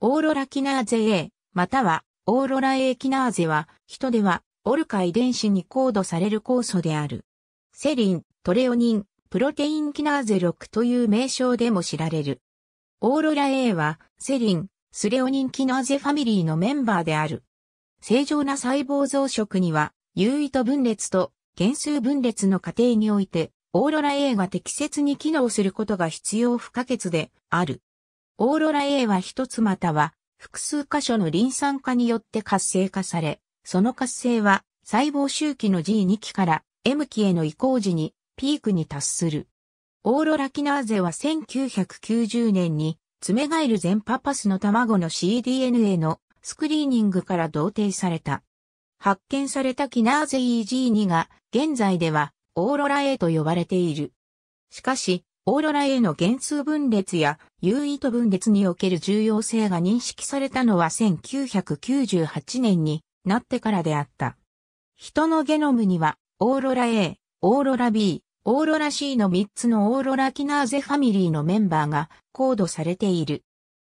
オーロラキナーゼ A、またはオーロラ A キナーゼは、人ではオルカ遺伝子にコードされる酵素である。セリン、トレオニン、プロテインキナーゼ6という名称でも知られる。オーロラ A は、セリン、スレオニンキナーゼファミリーのメンバーである。正常な細胞増殖には、有意と分裂と減数分裂の過程において、オーロラ A が適切に機能することが必要不可欠である。オーロラ A は一つまたは複数箇所のリン酸化によって活性化され、その活性は細胞周期の G2 期から M 期への移行時にピークに達する。オーロラキナーゼは1990年に、爪ガエル全パパスの卵の cDNA のスクリーニングから同定された。発見されたキナーゼ EG2 が現在ではオーロラ A と呼ばれている。しかし、オーロラへの原数分裂や有意図分裂における重要性が認識されたのは1998年になってからであった。人のゲノムには、オーロラ A、オーロラ B、オーロラ C の3つのオーロラキナーゼファミリーのメンバーがコードされている。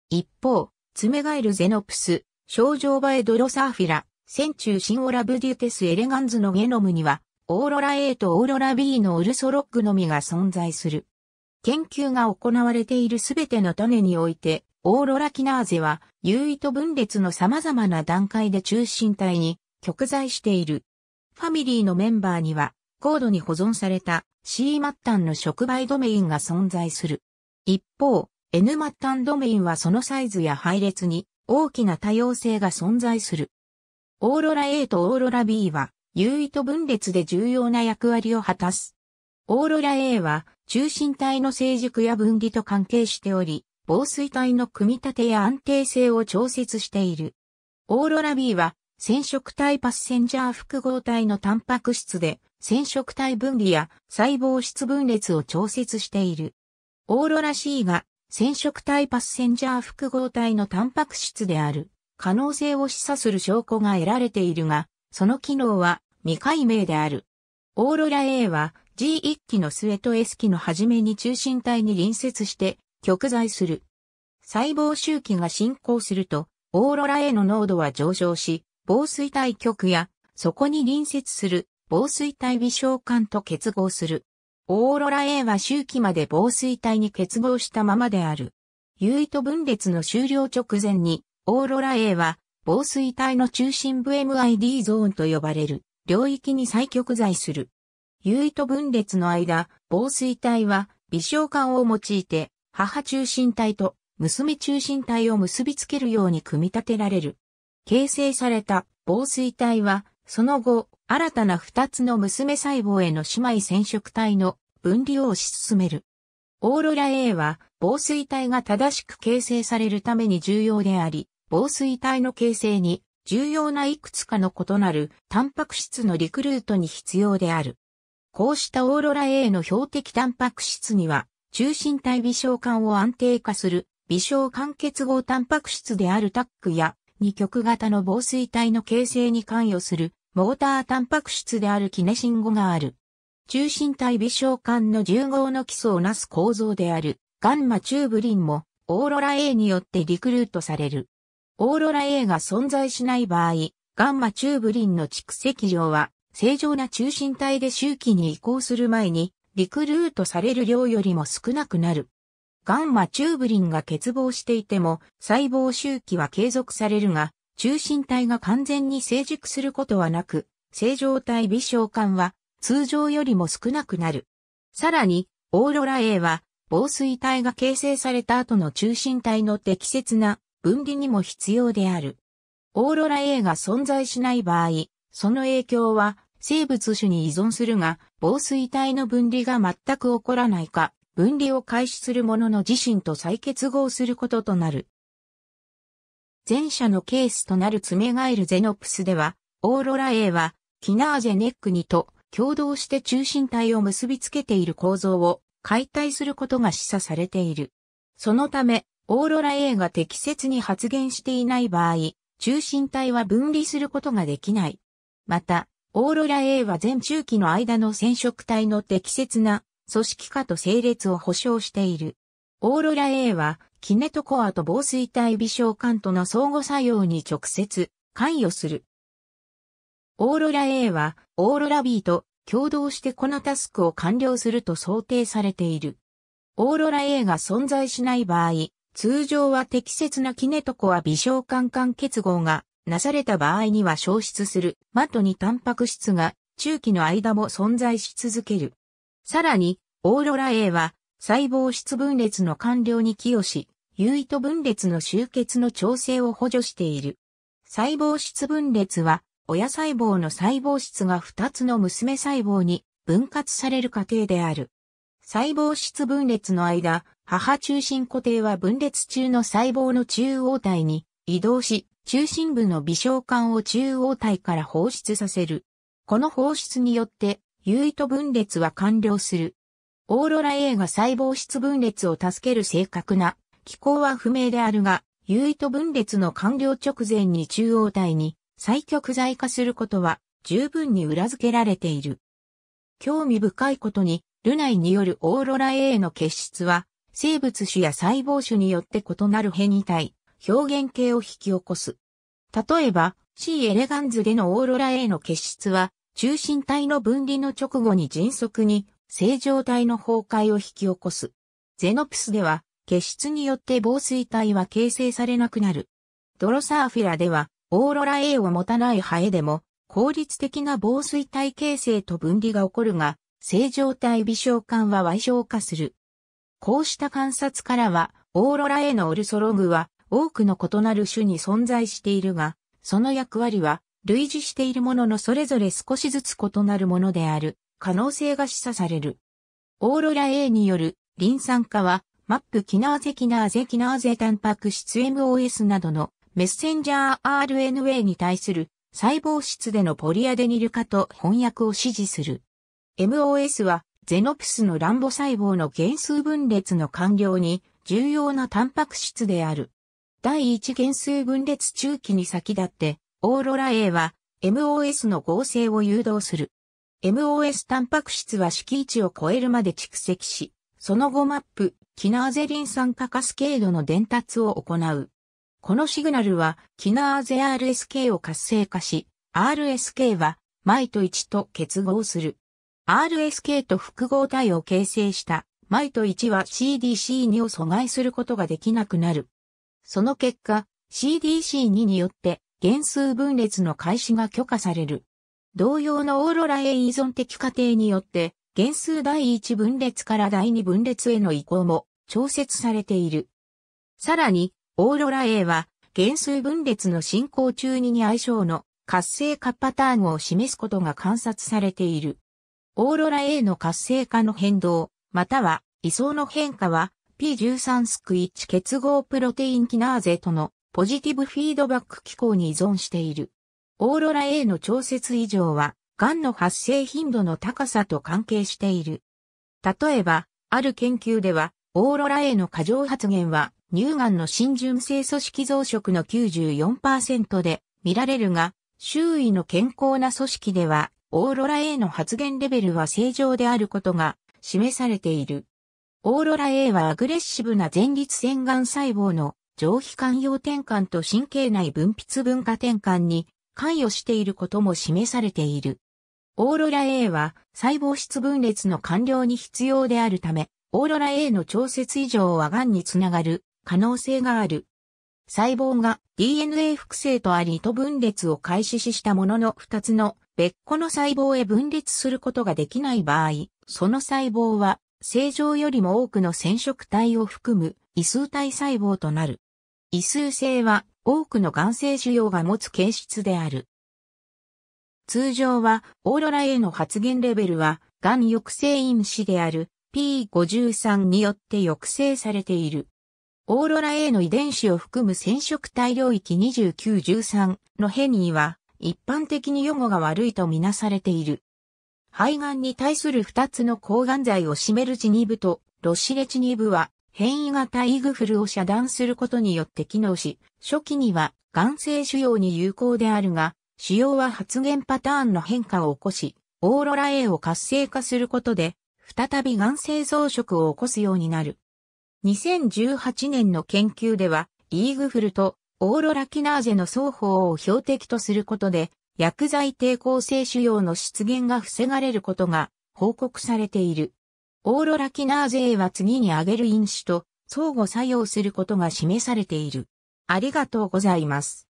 一方、ツメガエルゼノプス、症状バエドロサーフィラ、センチューシンオラブデュテスエレガンズのゲノムには、オーロラ A とオーロラ B のウルソロッグのみが存在する。研究が行われているすべての種において、オーロラキナーゼは、有意と分裂の様々な段階で中心体に極在している。ファミリーのメンバーには、高度に保存された C 末端の触媒ドメインが存在する。一方、N 末端ドメインはそのサイズや配列に大きな多様性が存在する。オーロラ A とオーロラ B は、有意と分裂で重要な役割を果たす。オーロラ A は中心体の成熟や分離と関係しており、防水体の組み立てや安定性を調節している。オーロラ B は、染色体パッセンジャー複合体のタンパク質で、染色体分離や細胞質分裂を調節している。オーロラ C が染色体パッセンジャー複合体のタンパク質である可能性を示唆する証拠が得られているが、その機能は未解明である。オーロラ A は G1 期の末と S 期の初めに中心体に隣接して極在する。細胞周期が進行すると、オーロラ A の濃度は上昇し、防水体極や、そこに隣接する防水体微小管と結合する。オーロラ A は周期まで防水体に結合したままである。優位と分裂の終了直前に、オーロラ A は防水体の中心部 MID ゾーンと呼ばれる領域に再極在する。優位と分裂の間、防水体は微小管を用いて、母中心体と娘中心体を結びつけるように組み立てられる。形成された防水体は、その後、新たな二つの娘細胞への姉妹染色体の分離を推し進める。オーロラ A は、防水体が正しく形成されるために重要であり、防水体の形成に重要ないくつかの異なるタンパク質のリクルートに必要である。こうしたオーロラ A の標的タンパク質には、中心体微小管を安定化する微小管結合タンパク質であるタックや、二極型の防水体の形成に関与するモータータンパク質であるキネシンゴがある。中心体微小管の重合の基礎をなす構造であるガンマチューブリンもオーロラ A によってリクルートされる。オーロラ A が存在しない場合、ガンマチューブリンの蓄積量は正常な中心体で周期に移行する前に、リクルートされる量よりも少なくなる。ガンマチューブリンが欠乏していても、細胞周期は継続されるが、中心体が完全に成熟することはなく、正常体微小管は通常よりも少なくなる。さらに、オーロラ A は、防水体が形成された後の中心体の適切な分離にも必要である。オーロラ A が存在しない場合、その影響は生物種に依存するが、防水体の分離が全く起こらないか、分離を開始するものの自身と再結合することとなる。前者のケースとなるツメガエルゼノプスでは、オーロラ A は、キナーゼネックにと共同して中心体を結びつけている構造を解体することが示唆されている。そのため、オーロラ A が適切に発現していない場合、中心体は分離することができない。また、オーロラ A は全中期の間の染色体の適切な組織化と整列を保証している。オーロラ A は、キネトコアと防水体微小管との相互作用に直接関与する。オーロラ A は、オーロラ B と共同してこのタスクを完了すると想定されている。オーロラ A が存在しない場合、通常は適切なキネトコア微小管間結合がなされた場合には消失する、マトにタンパク質が中期の間も存在し続ける。さらに、オーロラ A は細胞質分裂の完了に寄与し、有意と分裂の集結の調整を補助している。細胞質分裂は、親細胞の細胞質が2つの娘細胞に分割される過程である。細胞質分裂の間、母中心固定は分裂中の細胞の中央体に移動し、中心部の微小管を中央体から放出させる。この放出によって、有糸分裂は完了する。オーロラ A が細胞質分裂を助ける正確な機構は不明であるが、有糸分裂の完了直前に中央体に再極剤化することは十分に裏付けられている。興味深いことに、ルナイによるオーロラ A の結質は、生物種や細胞種によって異なる変異体、表現系を引き起こす。例えば、C エレガンズでのオーロラ A の結出は、中心体の分離の直後に迅速に正常体の崩壊を引き起こす。ゼノプスでは、結出によって防水体は形成されなくなる。ドロサーフィラでは、オーロラ A を持たないハエでも、効率的な防水体形成と分離が起こるが、正常体微小管は矮小化する。こうした観察からは、オーロラ A のオルソログは、多くの異なる種に存在しているが、その役割は類似しているもののそれぞれ少しずつ異なるものである可能性が示唆される。オーロラ A によるリン酸化は、マップキナーゼキナーゼキナーゼタンパク質 MOS などのメッセンジャー RNA に対する細胞質でのポリアデニル化と翻訳を支持する。MOS はゼノプスの乱母細胞の減数分裂の完了に重要なタンパク質である。第一原数分裂中期に先立って、オーロラ A は MOS の合成を誘導する。MOS タンパク質は位置を超えるまで蓄積し、その後マップ、キナーゼリン酸化カスケードの伝達を行う。このシグナルは、キナーゼ RSK を活性化し、RSK は、マイト1と結合する。RSK と複合体を形成した、マイト1は CDC2 を阻害することができなくなる。その結果、CDC2 によって減数分裂の開始が許可される。同様のオーロラへ依存的過程によって、減数第1分裂から第2分裂への移行も調節されている。さらに、オーロラ A は、減数分裂の進行中にに相性の活性化パターンを示すことが観察されている。オーロラ A の活性化の変動、または位相の変化は、P13 スク1結合プロテインキナーゼとのポジティブフィードバック機構に依存している。オーロラ A の調節異常は、癌の発生頻度の高さと関係している。例えば、ある研究では、オーロラ A の過剰発現は、乳がんの浸潤性組織増殖の94%で見られるが、周囲の健康な組織では、オーロラ A の発現レベルは正常であることが示されている。オーロラ A はアグレッシブな前立腺癌細胞の上皮肝葉転換と神経内分泌分化転換に関与していることも示されている。オーロラ A は細胞質分裂の完了に必要であるため、オーロラ A の調節異常は癌につながる可能性がある。細胞が DNA 複製とアリと分裂を開始したものの2つの別個の細胞へ分裂することができない場合、その細胞は正常よりも多くの染色体を含む異数体細胞となる。異数性は多くの眼性腫瘍が持つ形質である。通常はオーロラ A の発現レベルは、がん抑制因子である P53 によって抑制されている。オーロラ A の遺伝子を含む染色体領域2913のヘニーは、一般的に予後が悪いとみなされている。肺がんに対する2つの抗がん剤を占めるチニブとロシレチニブは変異型イグフルを遮断することによって機能し、初期には眼性腫瘍に有効であるが、腫瘍は発現パターンの変化を起こし、オーロラ A を活性化することで、再び眼性増殖を起こすようになる。2018年の研究では、イーグフルとオーロラキナーゼの双方を標的とすることで、薬剤抵抗性腫瘍の出現が防がれることが報告されている。オーロラキナーゼ A は次に挙げる因子と相互作用することが示されている。ありがとうございます。